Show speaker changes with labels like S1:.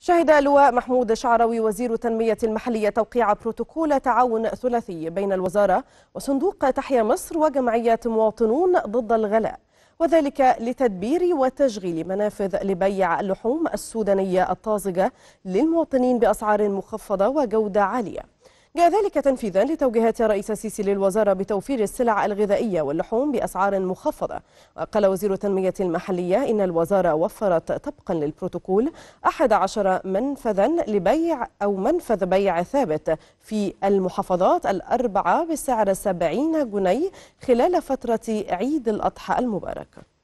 S1: شهد لواء محمود شعراوي وزير التنمية المحلية توقيع بروتوكول تعاون ثلاثي بين الوزارة وصندوق تحيا مصر وجمعية مواطنون ضد الغلاء وذلك لتدبير وتشغيل منافذ لبيع اللحوم السودانية الطازجة للمواطنين بأسعار مخفضة وجودة عالية جاء ذلك تنفيذا لتوجيهات رئيس السيسي للوزارة بتوفير السلع الغذائية واللحوم بأسعار مخفضة وقال وزير التنمية المحلية إن الوزارة وفرت طبقا للبروتوكول 11 منفذا لبيع أو منفذ بيع ثابت في المحافظات الأربعة بسعر 70 جنيه خلال فترة عيد الأضحى المبارك